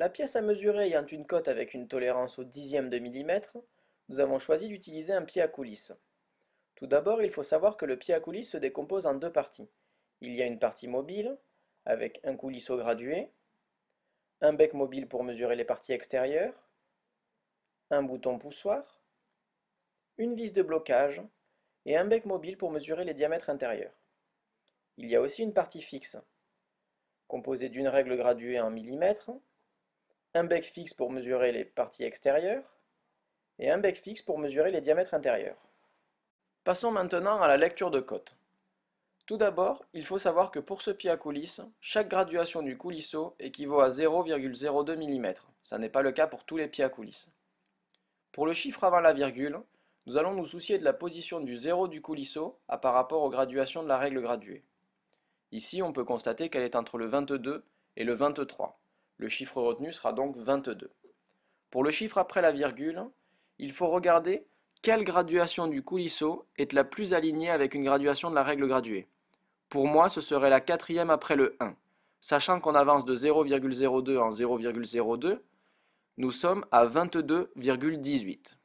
La pièce à mesurer ayant une cote avec une tolérance au dixième de millimètre, nous avons choisi d'utiliser un pied à coulisse. Tout d'abord, il faut savoir que le pied à coulisse se décompose en deux parties. Il y a une partie mobile, avec un coulisseau gradué, un bec mobile pour mesurer les parties extérieures, un bouton poussoir, une vis de blocage et un bec mobile pour mesurer les diamètres intérieurs. Il y a aussi une partie fixe, composée d'une règle graduée en millimètres, un bec fixe pour mesurer les parties extérieures et un bec fixe pour mesurer les diamètres intérieurs. Passons maintenant à la lecture de cote. Tout d'abord, il faut savoir que pour ce pied à coulisse, chaque graduation du coulisseau équivaut à 0,02 mm. Ça n'est pas le cas pour tous les pieds à coulisse. Pour le chiffre avant la virgule, nous allons nous soucier de la position du zéro du coulisseau par rapport aux graduations de la règle graduée. Ici, on peut constater qu'elle est entre le 22 et le 23. Le chiffre retenu sera donc 22. Pour le chiffre après la virgule, il faut regarder quelle graduation du coulisseau est la plus alignée avec une graduation de la règle graduée. Pour moi, ce serait la quatrième après le 1. Sachant qu'on avance de 0,02 en 0,02, nous sommes à 22,18.